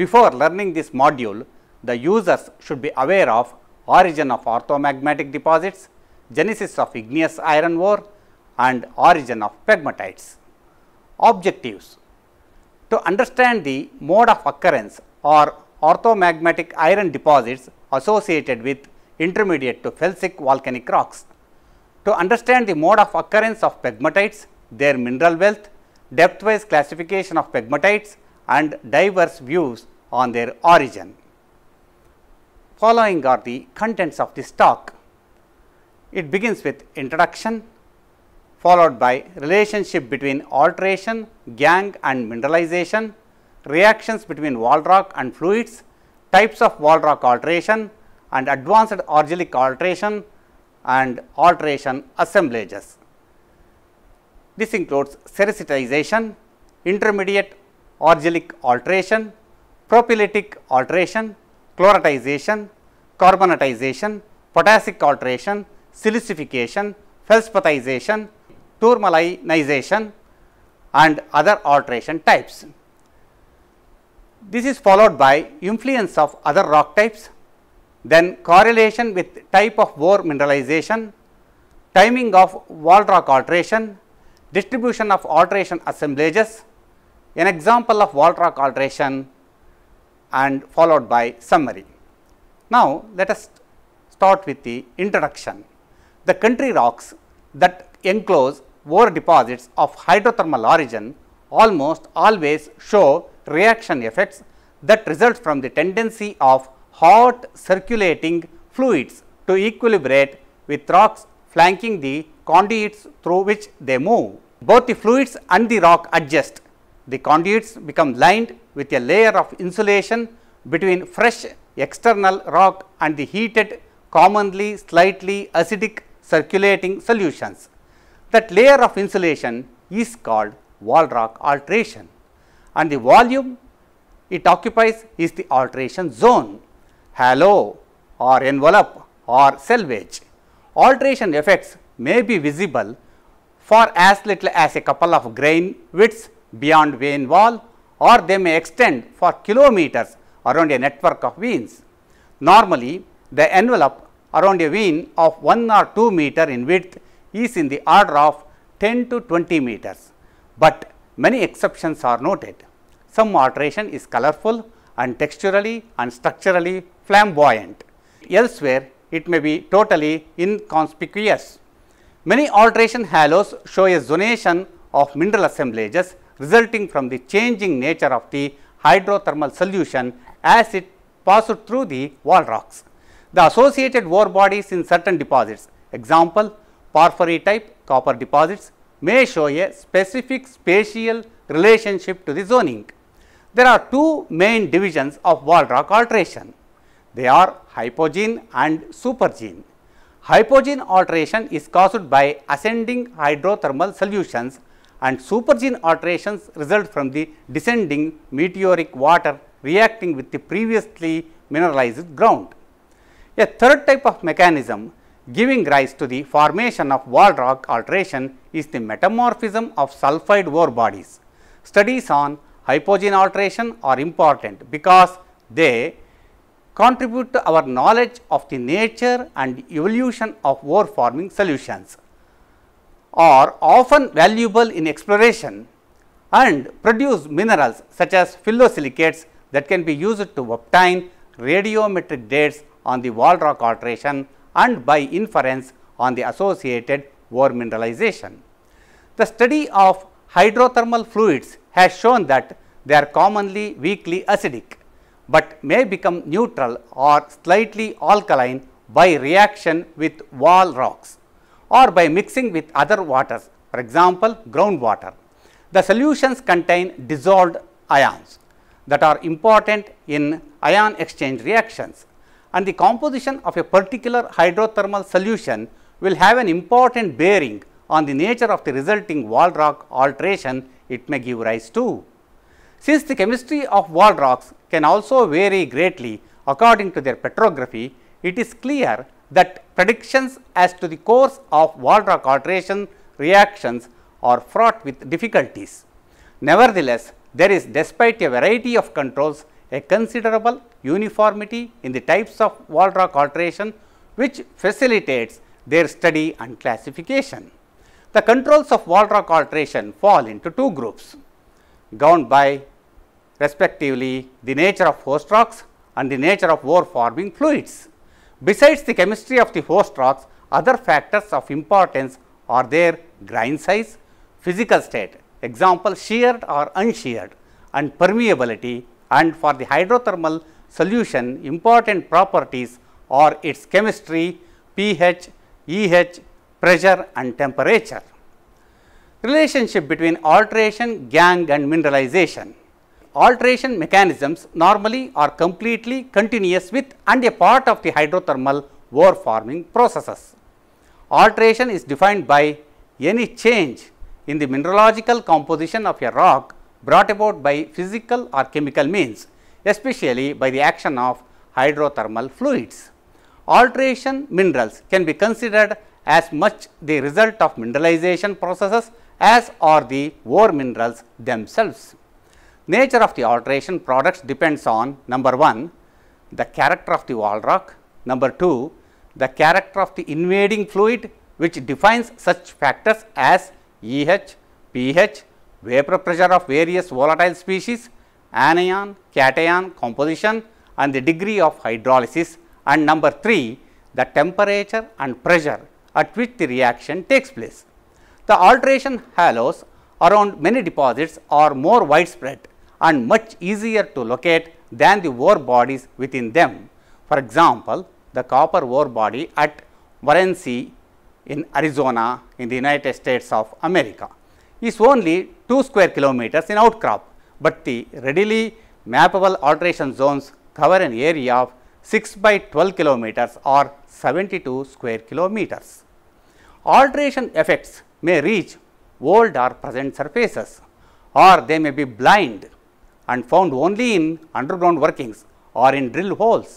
Before learning this module, the users should be aware of origin of orthomagmatic deposits, genesis of igneous iron ore and origin of pegmatites. Objectives To understand the mode of occurrence or orthomagmatic iron deposits associated with intermediate to felsic volcanic rocks. To understand the mode of occurrence of pegmatites, their mineral wealth, depth wise classification of pegmatites and diverse views on their origin. Following are the contents of this talk. It begins with introduction followed by relationship between alteration, gang and mineralization, reactions between wall rock and fluids, types of wall rock alteration and advanced argillic alteration and alteration assemblages. This includes sericitization, intermediate orgelic alteration, propylitic alteration, chloratization, carbonatization, potassic alteration, silicification, felspatization, tourmalinization and other alteration types. This is followed by influence of other rock types, then correlation with type of ore mineralization, timing of wall rock alteration, distribution of alteration assemblages, an example of wall rock alteration and followed by summary. Now, let us start with the introduction. The country rocks that enclose ore deposits of hydrothermal origin almost always show reaction effects that result from the tendency of hot circulating fluids to equilibrate with rocks flanking the conduits through which they move. Both the fluids and the rock adjust the conduits become lined with a layer of insulation between fresh external rock and the heated commonly slightly acidic circulating solutions. That layer of insulation is called wall rock alteration and the volume it occupies is the alteration zone, halo or envelope or selvage. Alteration effects may be visible for as little as a couple of grain widths beyond vein wall or they may extend for kilometers around a network of veins. Normally, the envelope around a vein of 1 or 2 meter in width is in the order of 10 to 20 meters, but many exceptions are noted. Some alteration is colorful and texturally and structurally flamboyant. Elsewhere, it may be totally inconspicuous. Many alteration halos show a zonation of mineral assemblages resulting from the changing nature of the hydrothermal solution as it passes through the wall rocks. The associated ore bodies in certain deposits, example porphyry type copper deposits may show a specific spatial relationship to the zoning. There are two main divisions of wall rock alteration. They are hypogene and supergene. Hypogene alteration is caused by ascending hydrothermal solutions and supergene alterations result from the descending meteoric water reacting with the previously mineralized ground. A third type of mechanism giving rise to the formation of wall rock alteration is the metamorphism of sulfide ore bodies. Studies on hypogene alteration are important because they contribute to our knowledge of the nature and evolution of ore forming solutions are often valuable in exploration and produce minerals such as phyllosilicates that can be used to obtain radiometric dates on the wall rock alteration and by inference on the associated ore mineralization. The study of hydrothermal fluids has shown that they are commonly weakly acidic, but may become neutral or slightly alkaline by reaction with wall rocks or by mixing with other waters, for example, groundwater. The solutions contain dissolved ions that are important in ion exchange reactions and the composition of a particular hydrothermal solution will have an important bearing on the nature of the resulting wall rock alteration it may give rise to. Since the chemistry of wall rocks can also vary greatly according to their petrography, it is clear that predictions as to the course of rock alteration reactions are fraught with difficulties. Nevertheless, there is despite a variety of controls a considerable uniformity in the types of rock alteration which facilitates their study and classification. The controls of rock alteration fall into two groups governed by respectively the nature of host rocks and the nature of ore forming fluids. Besides the chemistry of the host rocks, other factors of importance are their grain size, physical state, example sheared or unsheared and permeability and for the hydrothermal solution important properties are its chemistry, pH, EH, pressure and temperature. Relationship between alteration, gang and mineralization alteration mechanisms normally are completely continuous with and a part of the hydrothermal ore forming processes. Alteration is defined by any change in the mineralogical composition of a rock brought about by physical or chemical means, especially by the action of hydrothermal fluids. Alteration minerals can be considered as much the result of mineralization processes as are the ore minerals themselves. Nature of the alteration products depends on number 1 the character of the wall rock, number 2 the character of the invading fluid which defines such factors as EH, pH, vapor pressure of various volatile species, anion, cation composition and the degree of hydrolysis and number 3 the temperature and pressure at which the reaction takes place. The alteration halos around many deposits are more widespread and much easier to locate than the ore bodies within them. For example, the copper ore body at Varency in Arizona in the United States of America is only 2 square kilometers in outcrop, but the readily mappable alteration zones cover an area of 6 by 12 kilometers or 72 square kilometers. Alteration effects may reach old or present surfaces or they may be blind and found only in underground workings or in drill holes.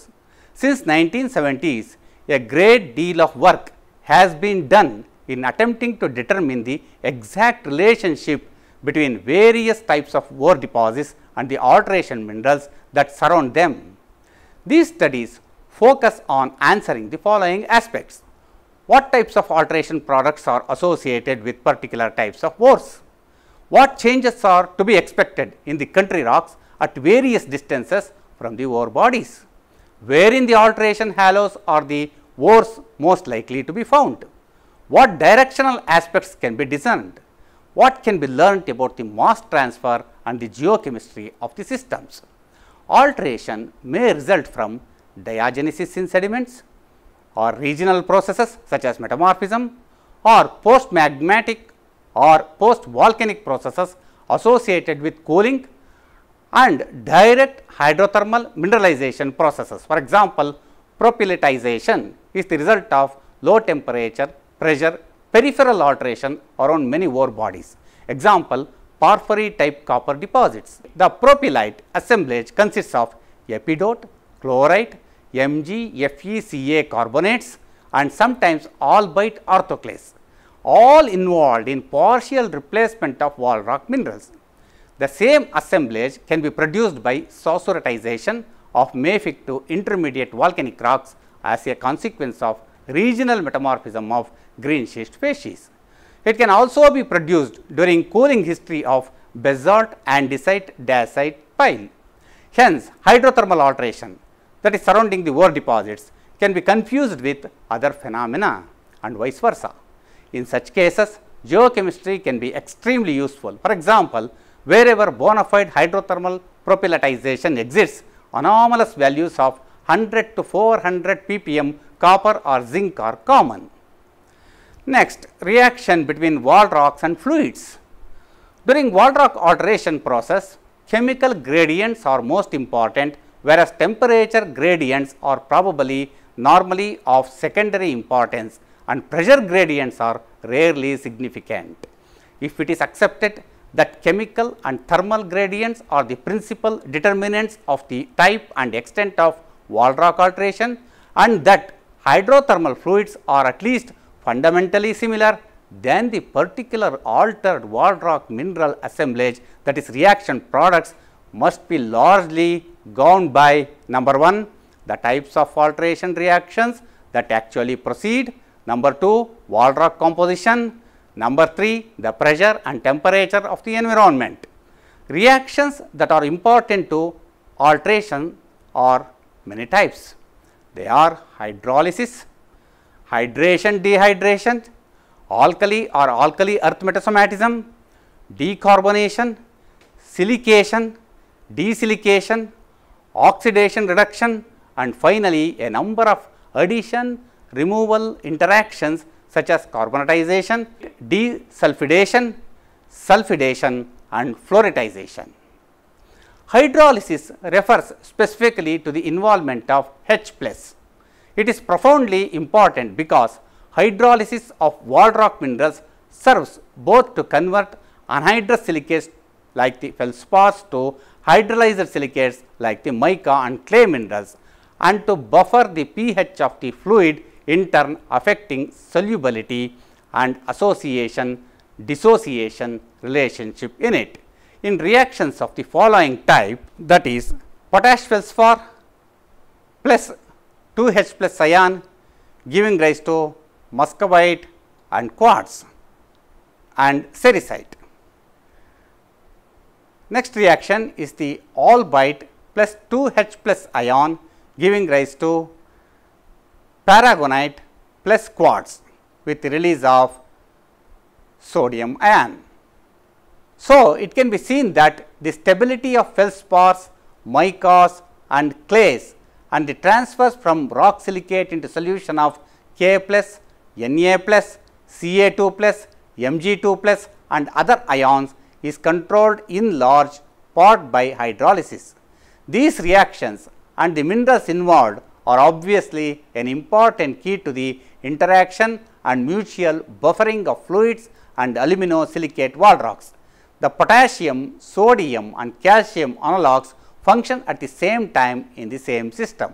Since 1970s, a great deal of work has been done in attempting to determine the exact relationship between various types of ore deposits and the alteration minerals that surround them. These studies focus on answering the following aspects. What types of alteration products are associated with particular types of ores? what changes are to be expected in the country rocks at various distances from the ore bodies, Where in the alteration halos are the ores most likely to be found, what directional aspects can be discerned, what can be learnt about the mass transfer and the geochemistry of the systems. Alteration may result from diagenesis in sediments or regional processes such as metamorphism or post-magmatic or post volcanic processes associated with cooling and direct hydrothermal mineralization processes. For example, propylatization is the result of low temperature, pressure, peripheral alteration around many ore bodies. Example, porphyry type copper deposits. The propylite assemblage consists of epidote, chlorite, Mg, Ca carbonates and sometimes albite orthoclase all involved in partial replacement of wall rock minerals. The same assemblage can be produced by saussuretization of mafic to intermediate volcanic rocks as a consequence of regional metamorphism of green schist facies. It can also be produced during cooling history of basalt, andesite, diasite, pile. Hence, hydrothermal alteration that is surrounding the ore deposits can be confused with other phenomena and vice versa. In such cases, geochemistry can be extremely useful. For example, wherever bona fide hydrothermal propylatization exists, anomalous values of 100 to 400 ppm copper or zinc are common. Next, reaction between wall rocks and fluids. During wall rock alteration process, chemical gradients are most important, whereas temperature gradients are probably normally of secondary importance and pressure gradients are rarely significant. If it is accepted that chemical and thermal gradients are the principal determinants of the type and extent of wall rock alteration and that hydrothermal fluids are at least fundamentally similar then the particular altered wall rock mineral assemblage that is reaction products must be largely governed by number 1 the types of alteration reactions that actually proceed Number 2, wall rock composition. Number 3, the pressure and temperature of the environment. Reactions that are important to alteration are many types. They are hydrolysis, hydration dehydration, alkali or alkali earth metasomatism, decarbonation, silication, desilication, oxidation reduction and finally, a number of addition removal interactions such as carbonatization, desulfidation, sulfidation and fluoritization. Hydrolysis refers specifically to the involvement of H plus. It is profoundly important because hydrolysis of rock minerals serves both to convert anhydrous silicates like the feldspars to hydrolyzed silicates like the mica and clay minerals and to buffer the pH of the fluid in turn affecting solubility and association dissociation relationship in it. In reactions of the following type that is potash phosphor plus 2H plus ion giving rise to muscovite and quartz and sericite. Next reaction is the albite plus 2H plus ion giving rise to paragonite plus quartz with release of sodium ion. So, it can be seen that the stability of feldspars, micas and clays and the transfers from rock silicate into solution of K plus, Na plus, Ca2 plus, Mg2 plus and other ions is controlled in large part by hydrolysis. These reactions and the minerals involved are obviously an important key to the interaction and mutual buffering of fluids and aluminosilicate wall rocks. The potassium, sodium and calcium analogues function at the same time in the same system.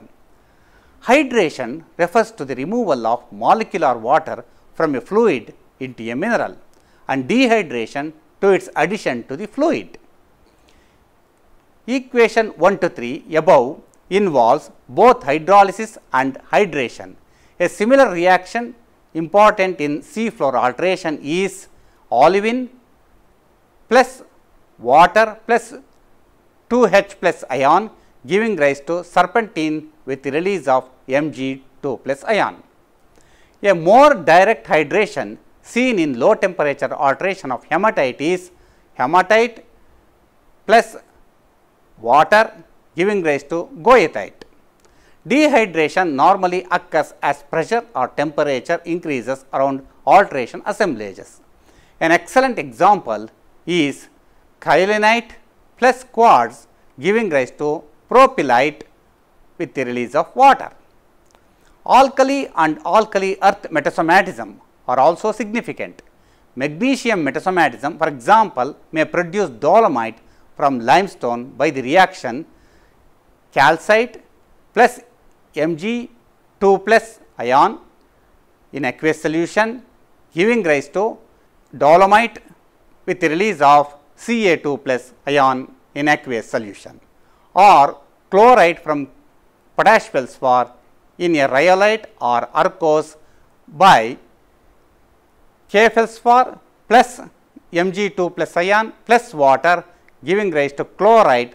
Hydration refers to the removal of molecular water from a fluid into a mineral and dehydration to its addition to the fluid. Equation 1 to 3 above involves both hydrolysis and hydration. A similar reaction important in seafloor alteration is olivine plus water plus 2H plus ion giving rise to serpentine with release of Mg2 plus ion. A more direct hydration seen in low temperature alteration of hematite is hematite plus water giving rise to goethite. Dehydration normally occurs as pressure or temperature increases around alteration assemblages. An excellent example is kyelinite plus quartz giving rise to propylite with the release of water. Alkali and alkali earth metasomatism are also significant. Magnesium metasomatism for example may produce dolomite from limestone by the reaction calcite plus Mg 2 plus ion in aqueous solution giving rise to dolomite with release of Ca2 plus ion in aqueous solution or chloride from potash feldspar in a rhyolite or arkose by K feldspar plus Mg2 plus ion plus water giving rise to chloride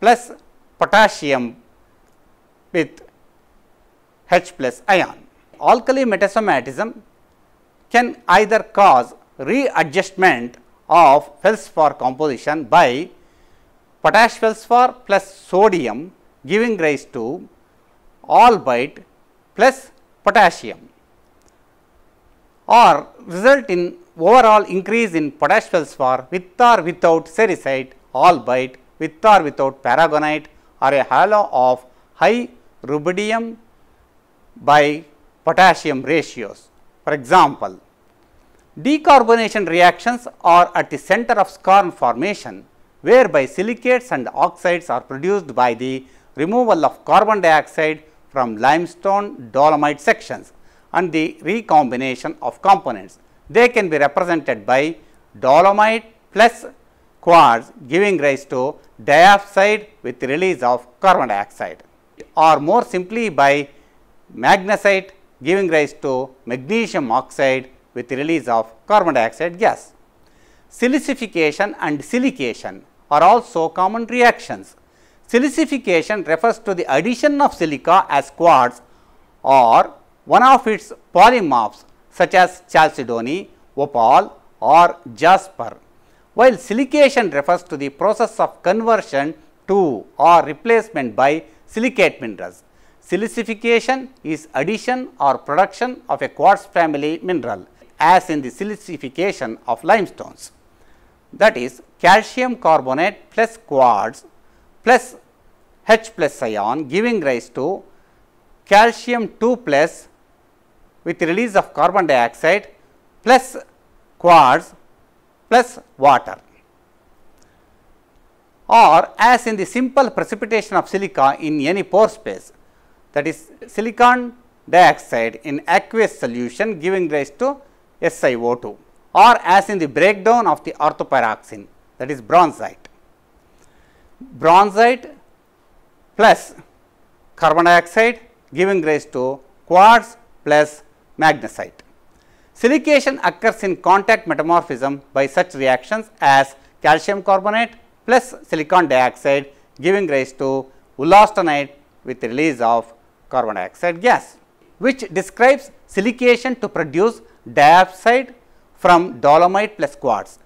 plus potassium with H plus ion. Alkali metasomatism can either cause readjustment of feldspar composition by potash feldspar plus sodium giving rise to albite plus potassium or result in overall increase in potash feldspar with or without sericite albite with or without paragonite are a halo of high rubidium by potassium ratios. For example, decarbonation reactions are at the center of scorn formation whereby silicates and oxides are produced by the removal of carbon dioxide from limestone dolomite sections and the recombination of components. They can be represented by dolomite plus quartz giving rise to dioxide with release of carbon dioxide or more simply by magnesite giving rise to magnesium oxide with release of carbon dioxide gas. Silicification and silication are also common reactions. Silicification refers to the addition of silica as quartz or one of its polymorphs such as chalcedony, opal or jasper while silication refers to the process of conversion to or replacement by silicate minerals. Silicification is addition or production of a quartz family mineral as in the silicification of limestones. That is calcium carbonate plus quartz plus H plus ion giving rise to calcium 2 plus with release of carbon dioxide plus quartz plus water or as in the simple precipitation of silica in any pore space that is silicon dioxide in aqueous solution giving rise to SiO2 or as in the breakdown of the orthopyroxene that is bronzite. Bronzite plus carbon dioxide giving rise to quartz plus magnesite. Silication occurs in contact metamorphism by such reactions as calcium carbonate plus silicon dioxide giving rise to wollastonite with release of carbon dioxide gas, which describes silication to produce diopside from dolomite plus quartz.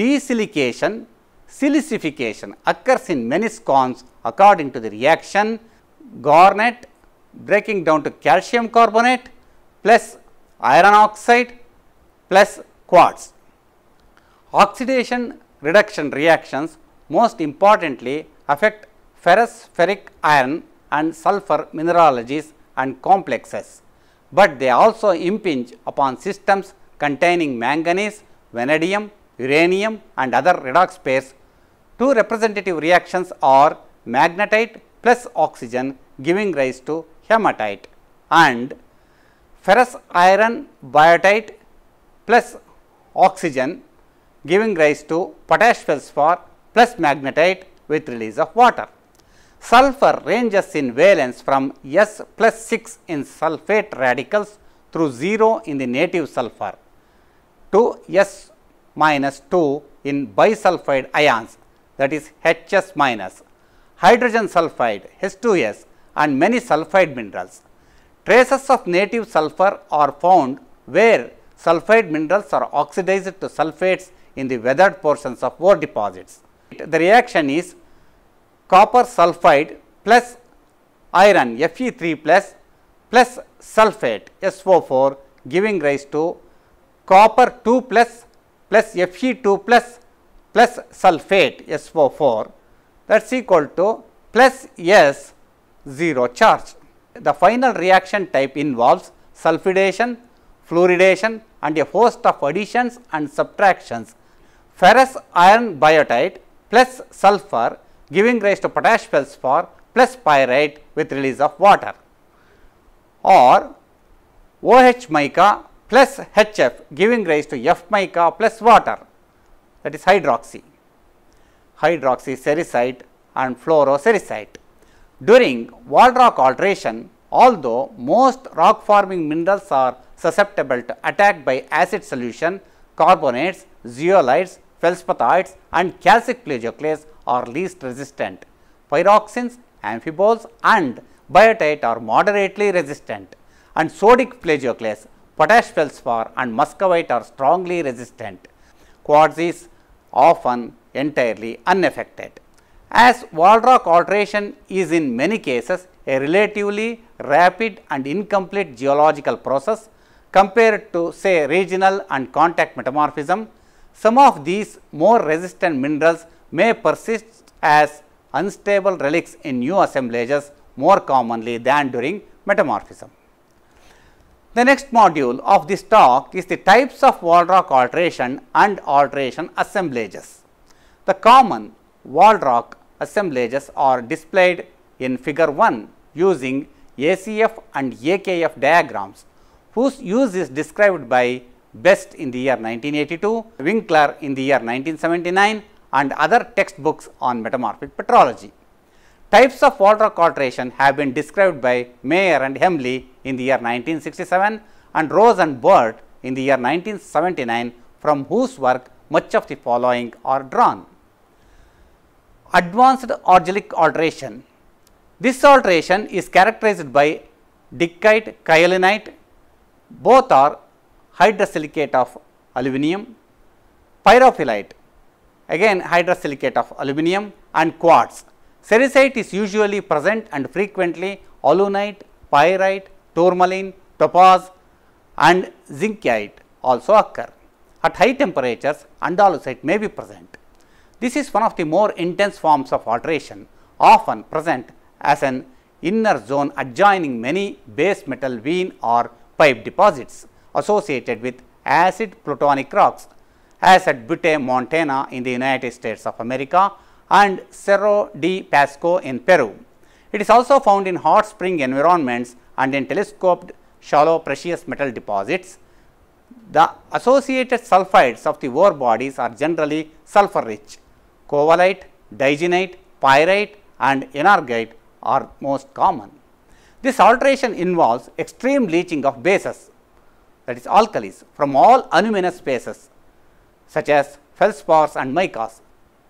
Desilication, silicification occurs in many scones according to the reaction garnet breaking down to calcium carbonate plus iron oxide plus quartz. Oxidation reduction reactions most importantly affect ferrous ferric iron and sulfur mineralogies and complexes, but they also impinge upon systems containing manganese, vanadium, uranium and other redox pairs. Two representative reactions are magnetite plus oxygen giving rise to hematite and ferrous iron biotite plus oxygen giving rise to potash phosphor plus magnetite with release of water. Sulfur ranges in valence from S plus 6 in sulfate radicals through 0 in the native sulfur to S minus 2 in bisulfide ions that is HS minus, hydrogen sulfide H2S and many sulfide minerals. Traces of native sulfur are found where sulfide minerals are oxidized to sulfates in the weathered portions of ore deposits. The reaction is copper sulfide plus iron Fe3 plus plus sulfate SO4 giving rise to copper 2 plus plus Fe2 plus plus sulfate SO4 that is equal to plus S 0 charge the final reaction type involves sulfidation, fluoridation and a host of additions and subtractions. Ferrous iron biotite plus sulfur giving rise to potash feldspar plus pyrite with release of water or OH mica plus HF giving rise to F mica plus water that is hydroxy, hydroxy and fluorosericite. During wall rock alteration, although most rock forming minerals are susceptible to attack by acid solution, carbonates, zeolites, feldspathites and calcic plagioclase are least resistant. Pyroxenes, amphiboles and biotite are moderately resistant and sodic plagioclase, potash feldspar and muscovite are strongly resistant. Quartzes often entirely unaffected. As wall-rock alteration is in many cases a relatively rapid and incomplete geological process compared to say regional and contact metamorphism, some of these more resistant minerals may persist as unstable relics in new assemblages more commonly than during metamorphism. The next module of this talk is the types of wall rock alteration and alteration assemblages. The common wall rock assemblages are displayed in figure 1 using ACF and AKF diagrams whose use is described by Best in the year 1982, Winkler in the year 1979 and other textbooks on metamorphic petrology. Types of water cauteration have been described by Mayer and Hemley in the year 1967 and Rose and Burt in the year 1979 from whose work much of the following are drawn advanced argillic alteration. This alteration is characterized by dickite, kyalinite, both are hydrosilicate of aluminum, pyrophyllite, again hydrosilicate of aluminum and quartz. Sericite is usually present and frequently alunite, pyrite, tourmaline, topaz and zincite also occur. At high temperatures, andalusite may be present. This is one of the more intense forms of alteration often present as an inner zone adjoining many base metal vein or pipe deposits associated with acid plutonic rocks as at Butte, Montana in the United States of America and Cerro de Pasco in Peru. It is also found in hot spring environments and in telescoped shallow precious metal deposits. The associated sulfides of the ore bodies are generally sulfur rich Covalite, digenite, pyrite and energite are most common. This alteration involves extreme leaching of bases that is alkalis from all aluminous bases such as feldspars and micas,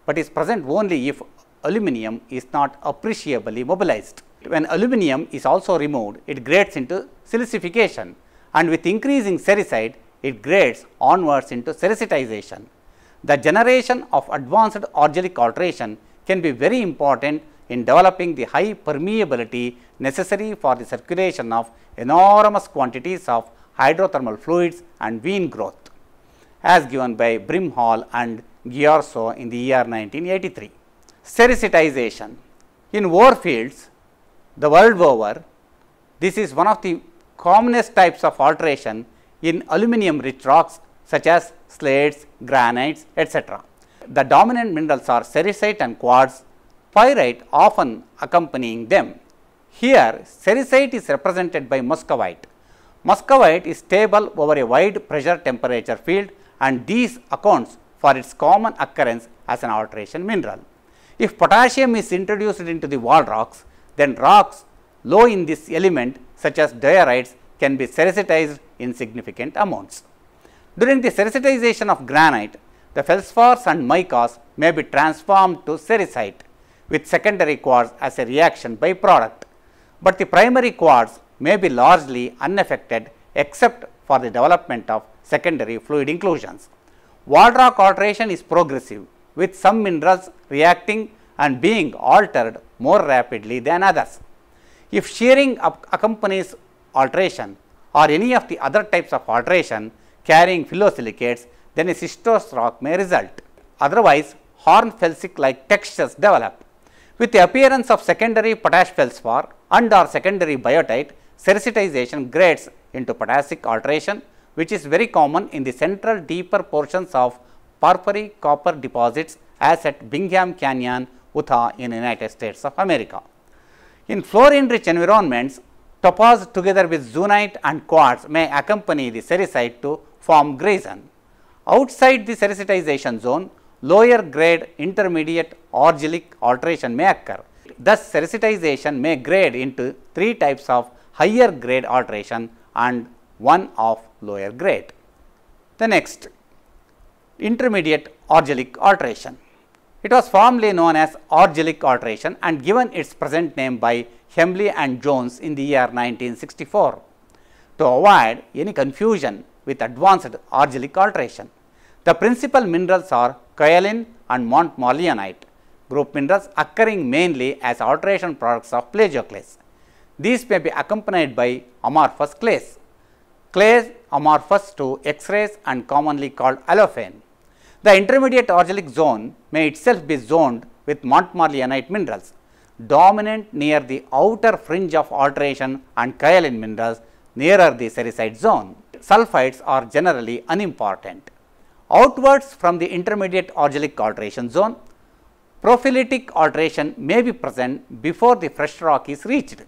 but is present only if aluminum is not appreciably mobilized. When aluminum is also removed, it grades into silicification and with increasing sericite, it grades onwards into sericitization the generation of advanced organic alteration can be very important in developing the high permeability necessary for the circulation of enormous quantities of hydrothermal fluids and vein growth as given by Brimhall and Giorso in the year 1983. Sericitization In war fields, the world over, this is one of the commonest types of alteration in aluminum rich rocks such as slates, granites, etc. The dominant minerals are sericite and quartz, pyrite often accompanying them. Here, sericite is represented by muscovite. Muscovite is stable over a wide pressure temperature field and these accounts for its common occurrence as an alteration mineral. If potassium is introduced into the wall rocks, then rocks low in this element such as diorites can be sericitized in significant amounts. During the sericitization of granite, the feldspars and micas may be transformed to sericite with secondary quartz as a reaction byproduct, but the primary quartz may be largely unaffected except for the development of secondary fluid inclusions. Wall rock alteration is progressive with some minerals reacting and being altered more rapidly than others. If shearing accompanies alteration or any of the other types of alteration, carrying phyllosilicates, then a schistose rock may result. Otherwise, felsic like textures develop. With the appearance of secondary potash feldspar and or secondary biotite, sericitization grades into potassic alteration which is very common in the central deeper portions of porphyry copper deposits as at Bingham Canyon, Utah in United States of America. In fluorine rich environments, topaz together with zoonite and quartz may accompany the sericite to Form Grayson. Outside the sericitization zone, lower grade intermediate argillic alteration may occur. Thus, sericitization may grade into three types of higher grade alteration and one of lower grade. The next intermediate argillic alteration. It was formerly known as argillic alteration and given its present name by Hemley and Jones in the year 1964. To avoid any confusion with advanced argillic alteration. The principal minerals are kaolin and montmorillonite group minerals occurring mainly as alteration products of plagioclase. These may be accompanied by amorphous clays. Clays amorphous to X-rays and commonly called allophane. The intermediate argillic zone may itself be zoned with montmorillonite minerals dominant near the outer fringe of alteration and kaolin minerals nearer the sericite zone sulfides are generally unimportant. Outwards from the intermediate argillic alteration zone, prophylitic alteration may be present before the fresh rock is reached.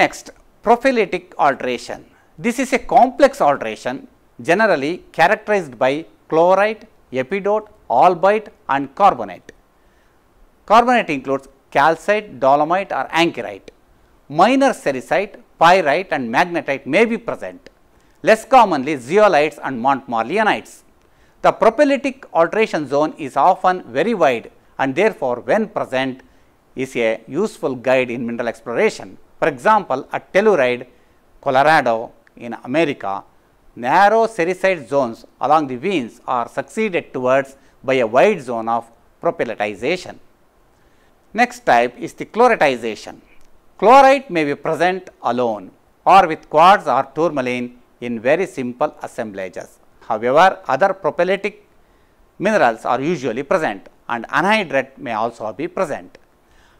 Next, prophylitic alteration. This is a complex alteration generally characterized by chlorite, epidote, albite and carbonate. Carbonate includes calcite, dolomite or anchorite. Minor sericite, pyrite and magnetite may be present less commonly zeolites and montmorillonites. The propylitic alteration zone is often very wide and therefore, when present is a useful guide in mineral exploration. For example, at Telluride, Colorado in America, narrow sericite zones along the veins are succeeded towards by a wide zone of propylitization. Next type is the chloritization. Chlorite may be present alone or with quartz or tourmaline in very simple assemblages. However, other propylitic minerals are usually present and anhydrite may also be present.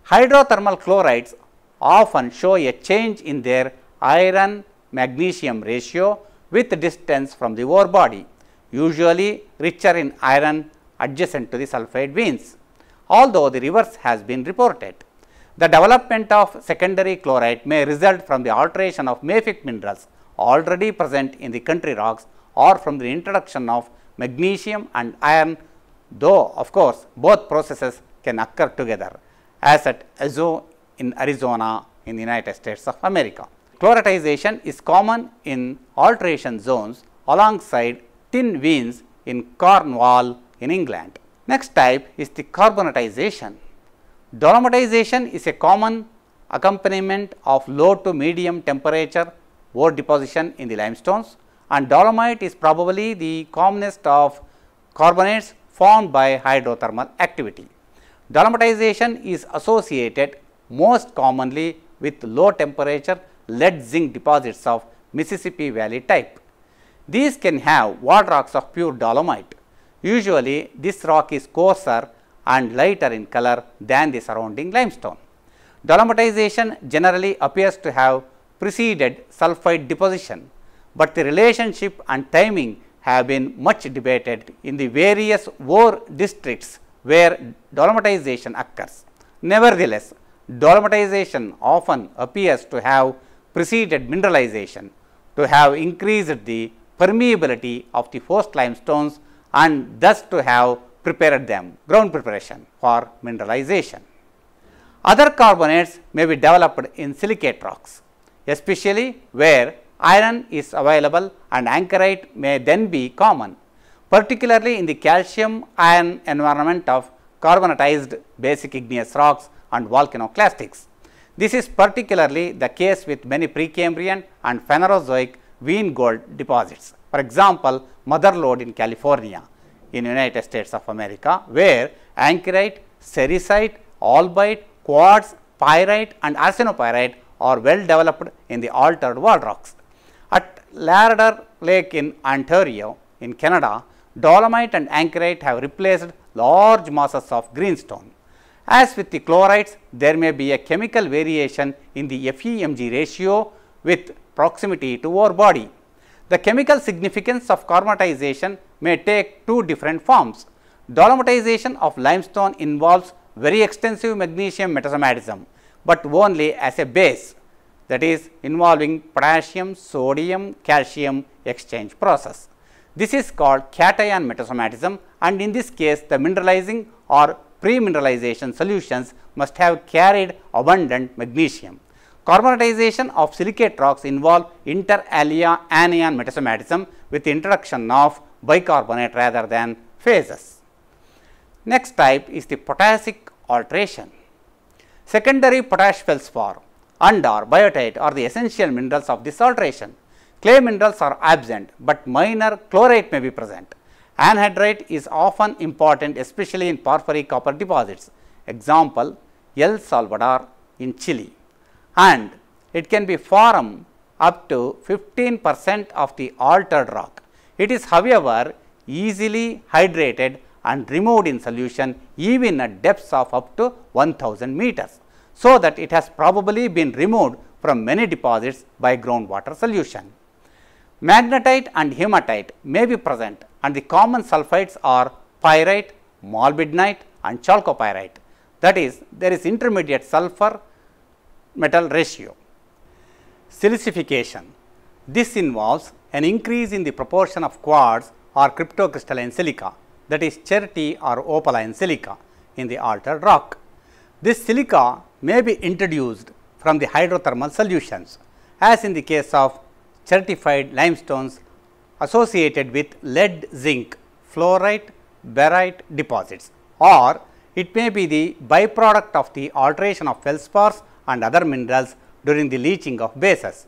Hydrothermal chlorides often show a change in their iron magnesium ratio with distance from the ore body, usually richer in iron adjacent to the sulphide veins, although the reverse has been reported. The development of secondary chloride may result from the alteration of mafic minerals already present in the country rocks or from the introduction of magnesium and iron though of course, both processes can occur together as at Azo in Arizona in the United States of America. Chloratization is common in alteration zones alongside thin veins in Cornwall in England. Next type is the carbonatization. Dolomitization is a common accompaniment of low to medium temperature ore deposition in the limestones and dolomite is probably the commonest of carbonates formed by hydrothermal activity. Dolomitization is associated most commonly with low temperature lead zinc deposits of Mississippi Valley type. These can have hard rocks of pure dolomite. Usually, this rock is coarser and lighter in color than the surrounding limestone. Dolomitization generally appears to have preceded sulphide deposition, but the relationship and timing have been much debated in the various ore districts where dolomitization occurs. Nevertheless, dolomitization often appears to have preceded mineralization to have increased the permeability of the host limestones and thus to have prepared them ground preparation for mineralization. Other carbonates may be developed in silicate rocks especially where iron is available and anchorite may then be common, particularly in the calcium iron environment of carbonatized basic igneous rocks and volcanoclastics. This is particularly the case with many Precambrian and Phanerozoic vein gold deposits. For example, mother lode in California in United States of America where anchorite, sericite, albite, quartz, pyrite and arsenopyrite or well developed in the altered wall rocks. At Larder Lake in Ontario in Canada, dolomite and anchorite have replaced large masses of greenstone. As with the chlorites, there may be a chemical variation in the FeMg ratio with proximity to ore body. The chemical significance of cormatization may take two different forms. Dolomitization of limestone involves very extensive magnesium metasomatism but only as a base that is involving potassium, sodium, calcium exchange process. This is called cation metasomatism and in this case the mineralizing or pre-mineralization solutions must have carried abundant magnesium. Carbonatization of silicate rocks involve inter-alia anion metasomatism with introduction of bicarbonate rather than phases. Next type is the potassic alteration. Secondary potash feldspar and or biotite are the essential minerals of this alteration. Clay minerals are absent, but minor chlorite may be present. Anhydrite is often important especially in porphyry copper deposits, example El Salvador in Chile and it can be formed up to 15 percent of the altered rock. It is however easily hydrated and removed in solution even at depths of up to 1000 meters. So, that it has probably been removed from many deposits by groundwater solution. Magnetite and hematite may be present and the common sulphides are pyrite, molybdenite and chalcopyrite. That is, there is intermediate sulphur metal ratio. Silicification. This involves an increase in the proportion of quartz or cryptocrystalline silica that is chert, or opaline silica in the altered rock. This silica may be introduced from the hydrothermal solutions as in the case of certified limestones associated with lead zinc fluorite barite deposits or it may be the byproduct of the alteration of feldspars and other minerals during the leaching of bases.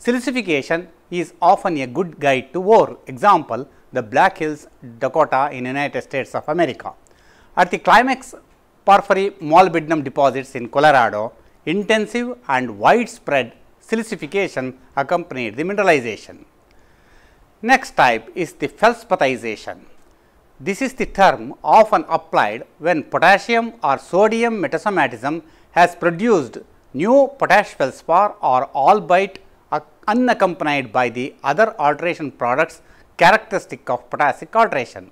Silicification is often a good guide to ore. Example, the Black Hills, Dakota in United States of America. At the climax porphyry molybdenum deposits in Colorado, intensive and widespread silicification accompanied the mineralization. Next type is the felspatization. This is the term often applied when potassium or sodium metasomatism has produced new potash feldspar or albite, unaccompanied by the other alteration products characteristic of potassic alteration.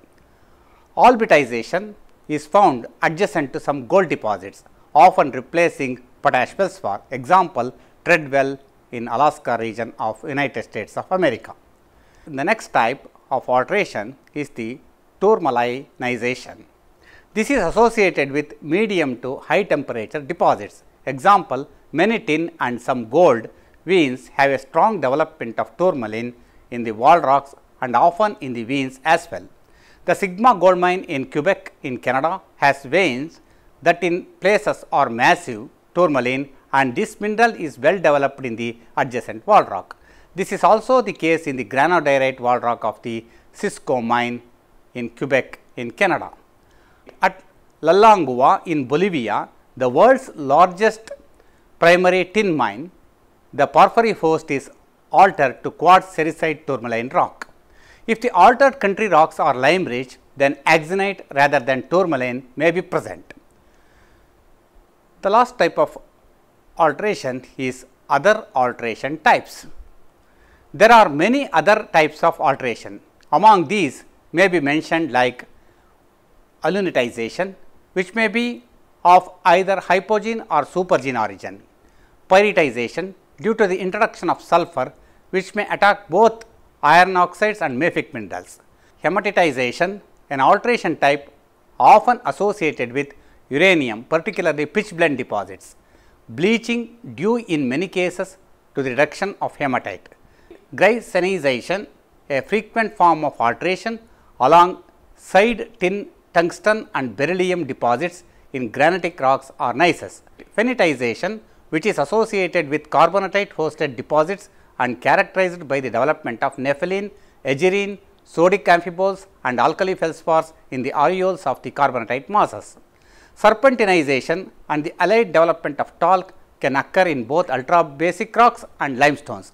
Orbitization is found adjacent to some gold deposits, often replacing potash For example Treadwell in Alaska region of United States of America. The next type of alteration is the tourmalinization. This is associated with medium to high temperature deposits. Example, many tin and some gold veins have a strong development of tourmaline in the wall rocks and often in the veins as well. The Sigma gold mine in Quebec in Canada has veins that in places are massive tourmaline and this mineral is well developed in the adjacent wall rock. This is also the case in the granodiorite wall rock of the Cisco mine in Quebec in Canada. At Lalangua in Bolivia, the world's largest primary tin mine, the porphyry host is altered to quartz sericite tourmaline rock. If the altered country rocks are lime rich, then axenite rather than tourmaline may be present. The last type of alteration is other alteration types. There are many other types of alteration. Among these may be mentioned like alunitization, which may be of either hypogene or supergene origin, pyritization due to the introduction of sulfur, which may attack both iron oxides and mafic minerals. Hematitization, an alteration type often associated with uranium, particularly pitchblende deposits. Bleaching due in many cases to the reduction of hematite. Glycinization, a frequent form of alteration along side tin, tungsten and beryllium deposits in granitic rocks or gneisses. Phenitization, which is associated with carbonatite hosted deposits and characterized by the development of nepheline, egerine, sodic amphiboles and alkali feldspars in the areoles of the carbonatite masses. Serpentinization and the allied development of talc can occur in both ultra basic rocks and limestones.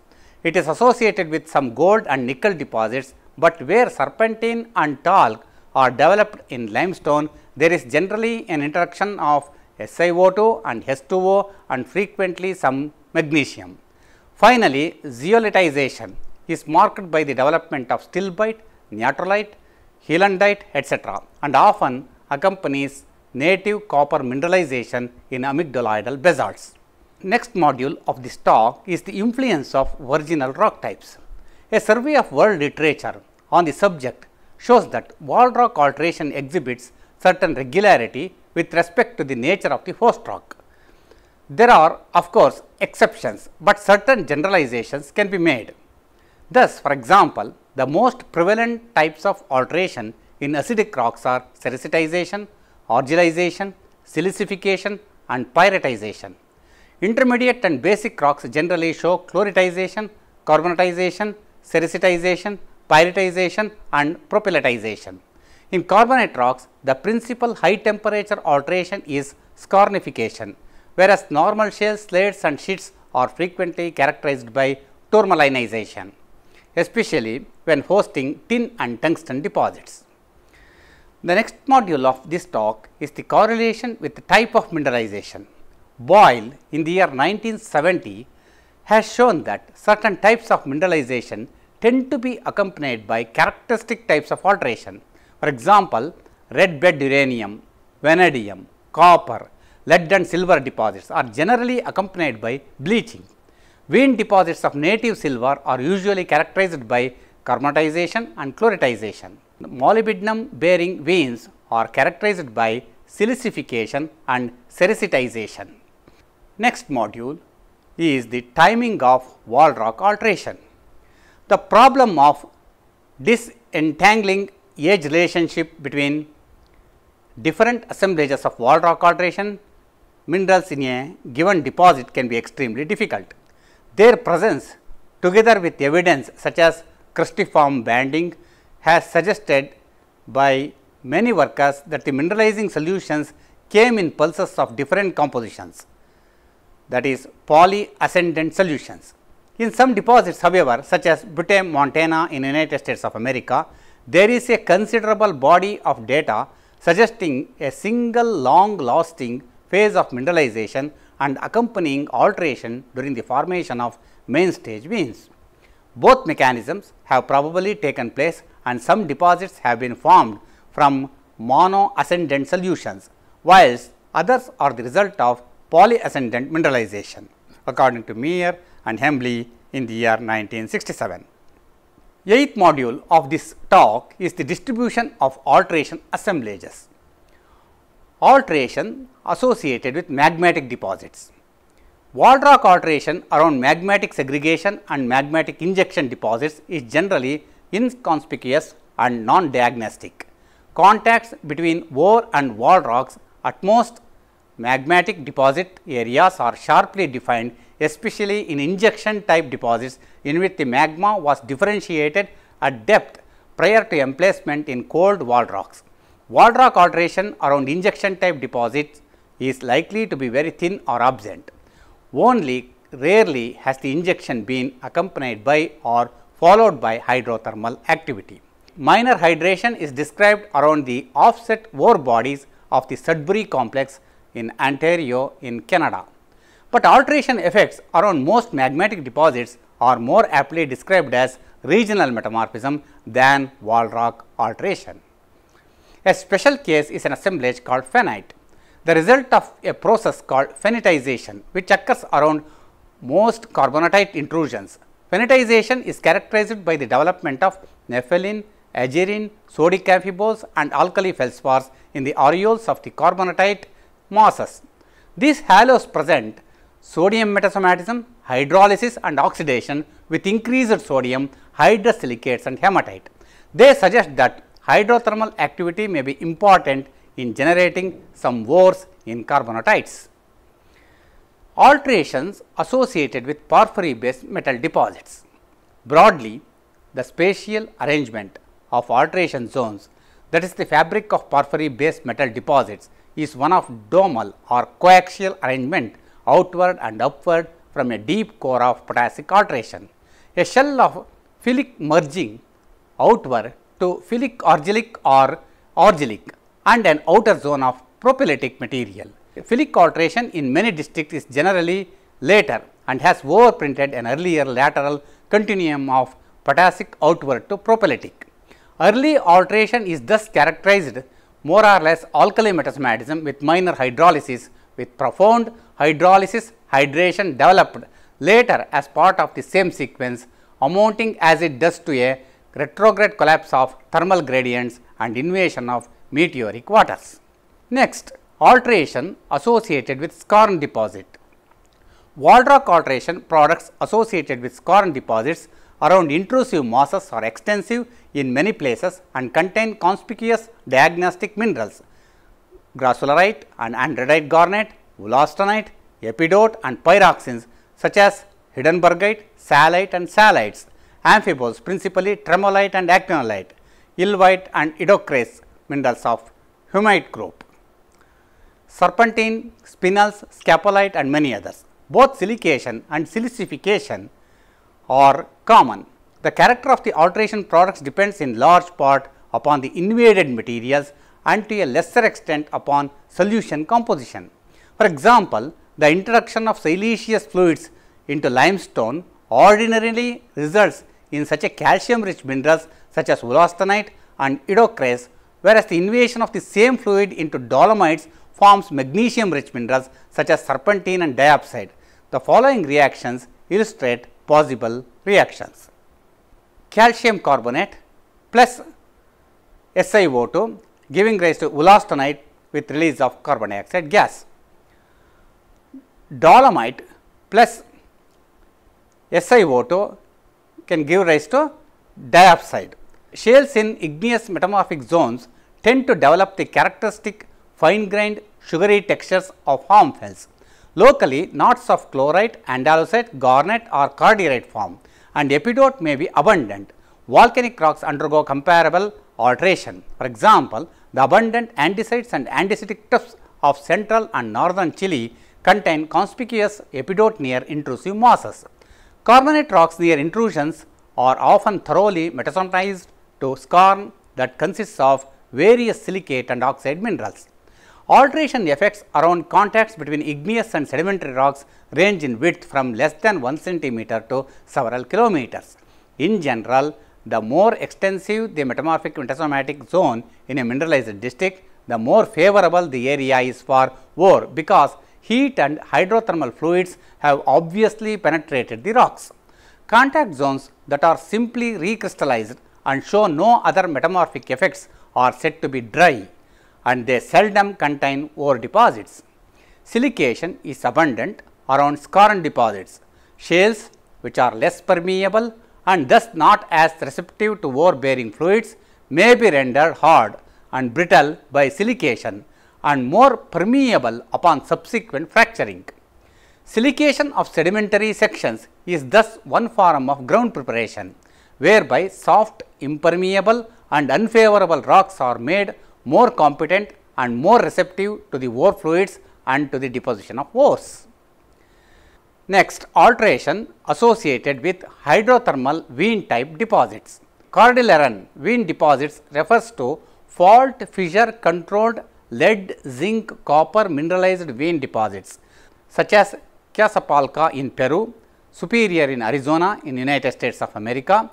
It is associated with some gold and nickel deposits, but where serpentine and talc are developed in limestone, there is generally an interaction of SiO2 and H2O and frequently some magnesium. Finally, zeolitization is marked by the development of stilbite, natrolite, helandite etc. and often accompanies native copper mineralization in amygdaloidal basalts. Next module of this talk is the influence of virginal rock types. A survey of world literature on the subject shows that wall rock alteration exhibits certain regularity with respect to the nature of the host rock. There are of course exceptions, but certain generalizations can be made. Thus, for example, the most prevalent types of alteration in acidic rocks are sericitization, argillization, silicification and pyritization. Intermediate and basic rocks generally show chloritization, carbonatization, sericitization, pyritization and propylatization. In carbonate rocks, the principal high temperature alteration is scornification whereas normal shells, slates and sheets are frequently characterized by tourmalinization, especially when hosting tin and tungsten deposits. The next module of this talk is the correlation with the type of mineralization. Boyle in the year 1970 has shown that certain types of mineralization tend to be accompanied by characteristic types of alteration. For example, red bed uranium, vanadium, copper, lead and silver deposits are generally accompanied by bleaching. Vein deposits of native silver are usually characterized by carbonatisation and chloritization. The molybdenum bearing veins are characterized by silicification and sericitization. Next module is the timing of wall rock alteration. The problem of disentangling age relationship between different assemblages of wall rock alteration minerals in a given deposit can be extremely difficult. Their presence together with evidence such as crustiform banding has suggested by many workers that the mineralizing solutions came in pulses of different compositions that is ascendant solutions. In some deposits however, such as Butte, Montana in United States of America, there is a considerable body of data suggesting a single long lasting phase of mineralization and accompanying alteration during the formation of main stage veins. Both mechanisms have probably taken place and some deposits have been formed from monoascendent solutions, whilst others are the result of polyascendent mineralization according to Meyer and Hembley in the year 1967. Eighth module of this talk is the distribution of alteration assemblages alteration associated with magmatic deposits. Wall rock alteration around magmatic segregation and magmatic injection deposits is generally inconspicuous and non-diagnostic. Contacts between ore and wall rocks at most magmatic deposit areas are sharply defined especially in injection type deposits in which the magma was differentiated at depth prior to emplacement in cold wall rocks wall rock alteration around injection type deposits is likely to be very thin or absent. Only rarely has the injection been accompanied by or followed by hydrothermal activity. Minor hydration is described around the offset ore bodies of the Sudbury complex in Ontario in Canada. But alteration effects around most magmatic deposits are more aptly described as regional metamorphism than wall rock alteration. A special case is an assemblage called phenite, the result of a process called phenitization which occurs around most carbonatite intrusions. Phenitization is characterized by the development of nepheline, agerine, sodic amphibose and alkali feldspars in the areoles of the carbonatite mosses. These halos present sodium metasomatism, hydrolysis and oxidation with increased sodium, hydrosilicates and hematite. They suggest that hydrothermal activity may be important in generating some ores in carbonatites. Alterations associated with porphyry based metal deposits. Broadly, the spatial arrangement of alteration zones that is the fabric of porphyry based metal deposits is one of domal or coaxial arrangement outward and upward from a deep core of potassic alteration. A shell of phyllic merging outward to philic argillic, or argillic, and an outer zone of propylitic material. Philic alteration in many districts is generally later and has overprinted an earlier lateral continuum of potassic outward to propylitic. Early alteration is thus characterized more or less alkali metasomatism with minor hydrolysis with profound hydrolysis hydration developed later as part of the same sequence amounting as it does to a retrograde collapse of thermal gradients and invasion of meteoric waters. Next, alteration associated with scorn deposit. Waldrock alteration products associated with scorn deposits around intrusive masses are extensive in many places and contain conspicuous diagnostic minerals grassularite and andradite garnet, wollastonite, epidote and pyroxenes such as hiddenbergite, salite and salites Amphiboles, principally tremolite and actinolite, illvite and idocrase minerals of humite group, serpentine, spinels, scapolite and many others. Both silication and silicification are common. The character of the alteration products depends in large part upon the invaded materials and to a lesser extent upon solution composition. For example, the introduction of siliceous fluids into limestone ordinarily results in such a calcium rich minerals such as wollastonite and idocrase, whereas the invasion of the same fluid into dolomites forms magnesium rich minerals such as serpentine and diopside. The following reactions illustrate possible reactions. Calcium carbonate plus SiO2 giving rise to wollastonite with release of carbon dioxide gas. Dolomite plus SiO2 can give rise to diopside. Shales in igneous metamorphic zones tend to develop the characteristic fine-grained sugary textures of hornfels. Locally, knots of chlorite, andalusite garnet or cardierite form and epidote may be abundant. Volcanic rocks undergo comparable alteration. For example, the abundant andesites and andesitic tuffs of central and northern Chile contain conspicuous epidote near intrusive mosses. Carbonate rocks near intrusions are often thoroughly metasomatized to skarn that consists of various silicate and oxide minerals. Alteration effects around contacts between igneous and sedimentary rocks range in width from less than 1 centimeter to several kilometers. In general, the more extensive the metamorphic metasomatic zone in a mineralized district, the more favorable the area is for ore because heat and hydrothermal fluids have obviously penetrated the rocks. Contact zones that are simply recrystallized and show no other metamorphic effects are said to be dry and they seldom contain ore deposits. Silication is abundant around scorn deposits, shales which are less permeable and thus not as receptive to ore bearing fluids may be rendered hard and brittle by silication and more permeable upon subsequent fracturing. Silication of sedimentary sections is thus one form of ground preparation, whereby soft, impermeable and unfavorable rocks are made more competent and more receptive to the ore fluids and to the deposition of ores. Next, alteration associated with hydrothermal vein type deposits. Cordilleran vein deposits refers to fault fissure controlled lead, zinc, copper mineralized vein deposits such as Casapalca in Peru, Superior in Arizona in United States of America,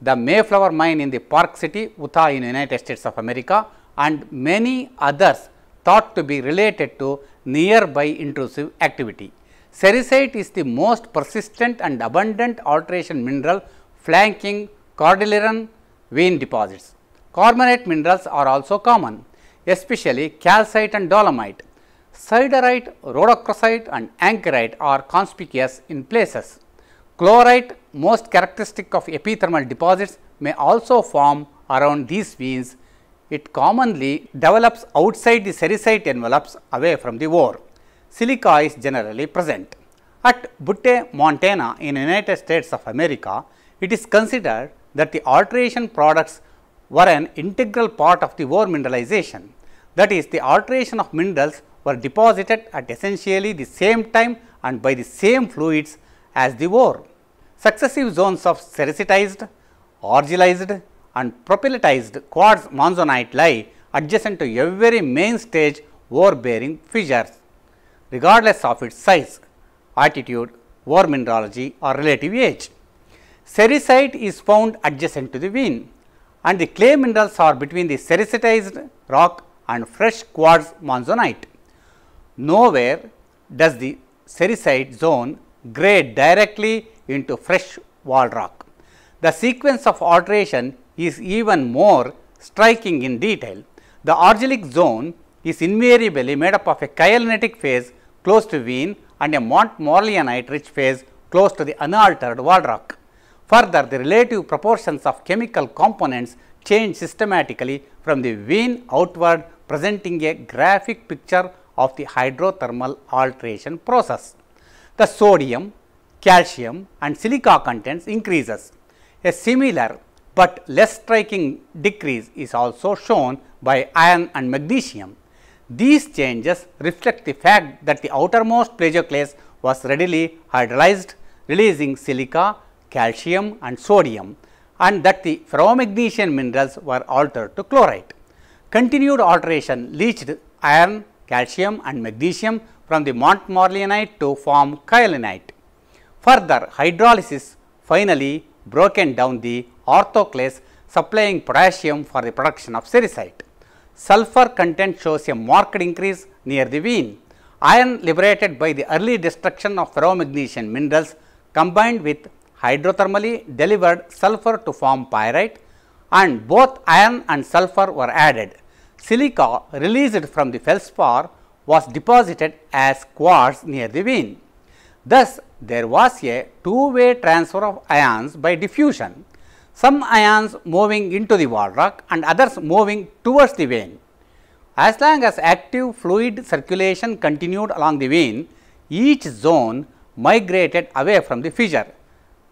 the Mayflower mine in the Park City, Utah in United States of America and many others thought to be related to nearby intrusive activity. Sericite is the most persistent and abundant alteration mineral flanking cordilleran vein deposits. Carbonate minerals are also common especially calcite and dolomite. Siderite, rhodochrosite and anchorite are conspicuous in places. Chlorite, most characteristic of epithermal deposits, may also form around these veins. It commonly develops outside the sericite envelopes away from the ore. Silica is generally present. At Butte, Montana in United States of America, it is considered that the alteration products were an integral part of the ore mineralization. That is the alteration of minerals were deposited at essentially the same time and by the same fluids as the ore. Successive zones of sericitized, argillized and propylitized quartz monzonite lie adjacent to every main stage ore bearing fissures, regardless of its size, altitude, ore mineralogy or relative age. Sericite is found adjacent to the vein and the clay minerals are between the sericitized rock and fresh quartz monzonite. Nowhere does the sericite zone grade directly into fresh wall rock. The sequence of alteration is even more striking in detail. The argillic zone is invariably made up of a kyanite phase close to Wien and a Montmorillonite rich phase close to the unaltered wall rock. Further, the relative proportions of chemical components change systematically from the vein outward presenting a graphic picture of the hydrothermal alteration process. The sodium, calcium and silica contents increases. A similar but less striking decrease is also shown by iron and magnesium. These changes reflect the fact that the outermost plagioclase was readily hydrolyzed, releasing silica calcium and sodium and that the ferromagnesian minerals were altered to chlorite. Continued alteration leached iron, calcium and magnesium from the montmorillonite to form kyalinite. Further hydrolysis finally broken down the orthoclase supplying potassium for the production of sericite. Sulfur content shows a marked increase near the vein. Iron liberated by the early destruction of ferromagnesian minerals combined with hydrothermally delivered sulphur to form pyrite and both iron and sulphur were added. Silica released from the feldspar was deposited as quartz near the vein. Thus, there was a two-way transfer of ions by diffusion, some ions moving into the wall rock and others moving towards the vein. As long as active fluid circulation continued along the vein, each zone migrated away from the fissure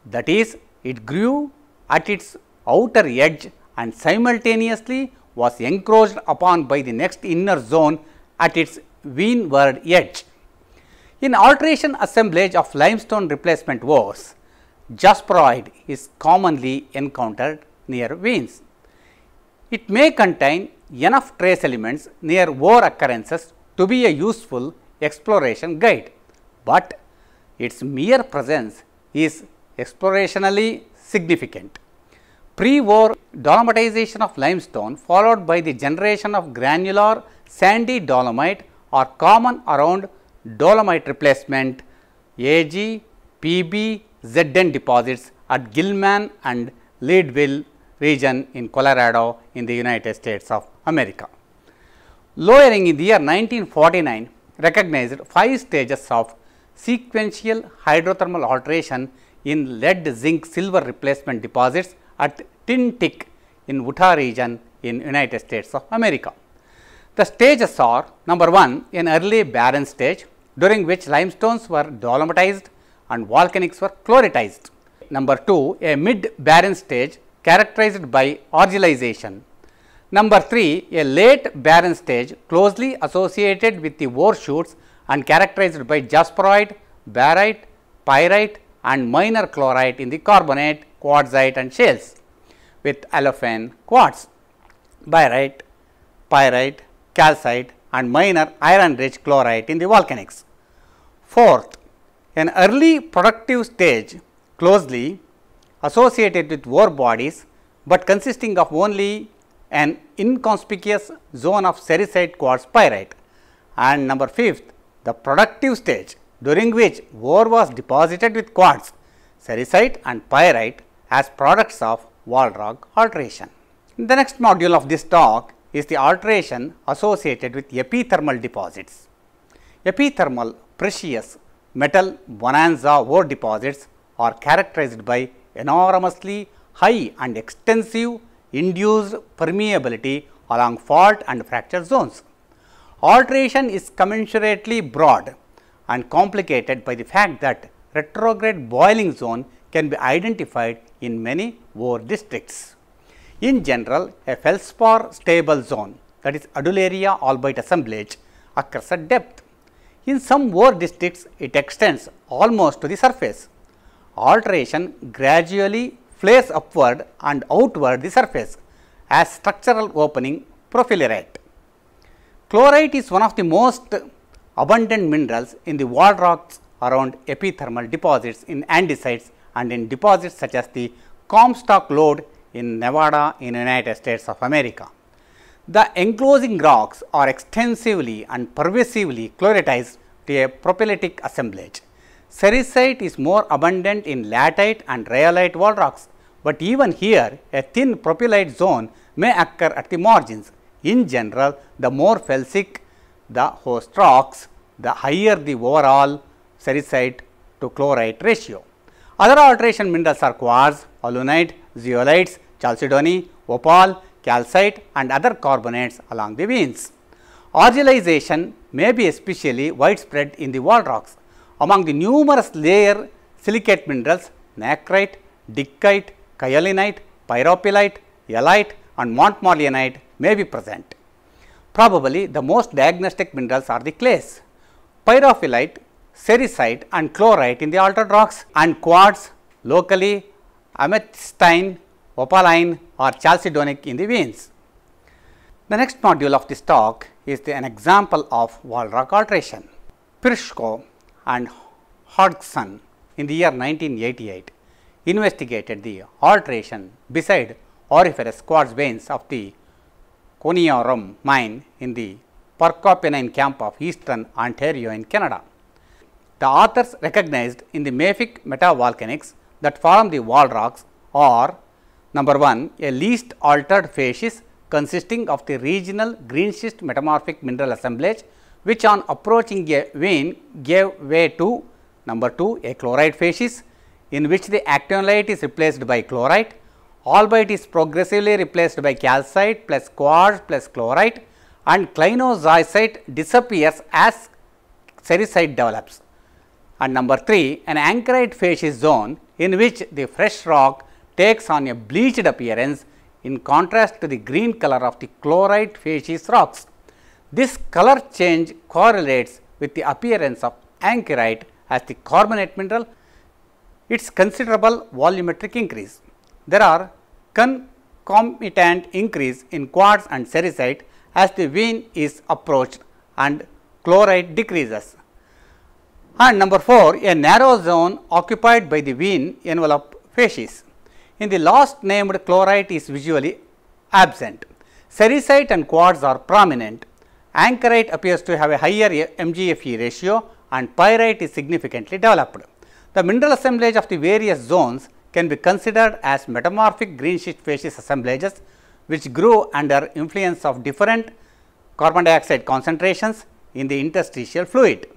that is, it grew at its outer edge and simultaneously was encroached upon by the next inner zone at its windward edge. In alteration assemblage of limestone replacement ores, jasperoid is commonly encountered near veins. It may contain enough trace elements near ore occurrences to be a useful exploration guide, but its mere presence is explorationally significant. Pre-war dolomitization of limestone followed by the generation of granular sandy dolomite are common around dolomite replacement AG, PB, ZN deposits at Gilman and Leadville region in Colorado in the United States of America. Lowering in the year 1949 recognized five stages of sequential hydrothermal alteration in lead zinc silver replacement deposits at Tin tick in Utah region in United States of America. The stages are number 1 an early barren stage during which limestones were dolomitized and volcanics were chloritized. Number 2 a mid barren stage characterized by argillization. Number 3 a late barren stage closely associated with the ore shoots and characterized by jasperoid, barite, pyrite and minor chlorite in the carbonate, quartzite and shales with allophane quartz, barite, pyrite, calcite and minor iron rich chlorite in the volcanics. Fourth, an early productive stage closely associated with ore bodies, but consisting of only an inconspicuous zone of sericite quartz pyrite. And number fifth, the productive stage during which ore was deposited with quartz, sericite and pyrite as products of wall rock alteration. The next module of this talk is the alteration associated with epithermal deposits. Epithermal precious metal bonanza ore deposits are characterized by enormously high and extensive induced permeability along fault and fracture zones. Alteration is commensurately broad and complicated by the fact that retrograde boiling zone can be identified in many ore districts. In general, a feldspar stable zone that is adularia albite assemblage occurs at depth. In some ore districts, it extends almost to the surface. Alteration gradually flares upward and outward the surface as structural opening profillerate. Chlorite is one of the most abundant minerals in the wall rocks around epithermal deposits in andesites and in deposits such as the Comstock lode in Nevada in United States of America. The enclosing rocks are extensively and pervasively chloritized to a propylitic assemblage. Sericite is more abundant in latite and rhyolite wall rocks, but even here a thin propylite zone may occur at the margins. In general, the more felsic the host rocks, the higher the overall sericite to chlorite ratio. Other alteration minerals are quartz, alunite, zeolites, chalcedony, opal, calcite and other carbonates along the veins. Argillization may be especially widespread in the wall rocks. Among the numerous layer silicate minerals, nacrite, dickite, kyalinite, pyropilite, yellite and montmorillonite may be present. Probably the most diagnostic minerals are the clays, pyrophyllite, sericite and chlorite in the altered rocks and quartz locally amethystine, opaline or chalcedonic in the veins. The next module of this talk is the, an example of wall rock alteration. Pirschko and Hodgson in the year 1988 investigated the alteration beside auriferous quartz veins of the Koniarum mine in the Porcupine camp of eastern Ontario in Canada. The authors recognized in the mafic metavolcanics that form the wall rocks are number 1 a least altered facies consisting of the regional green schist metamorphic mineral assemblage which on approaching a vein gave way to number 2 a chloride facies in which the actinolite is replaced by chlorite albeit is progressively replaced by calcite plus quartz plus chlorite and clinozoisite disappears as sericite develops. And number 3, an anchorite facies zone in which the fresh rock takes on a bleached appearance in contrast to the green color of the chlorite facies rocks. This color change correlates with the appearance of anchorite as the carbonate mineral, its considerable volumetric increase. There are concomitant increase in quartz and sericite as the vein is approached and chloride decreases. And number 4, a narrow zone occupied by the vein envelope facies. In the last named chlorite is visually absent. Sericite and quartz are prominent. Anchorite appears to have a higher MgFe ratio and pyrite is significantly developed. The mineral assemblage of the various zones can be considered as metamorphic green sheet facies assemblages which grow under influence of different carbon dioxide concentrations in the interstitial fluid.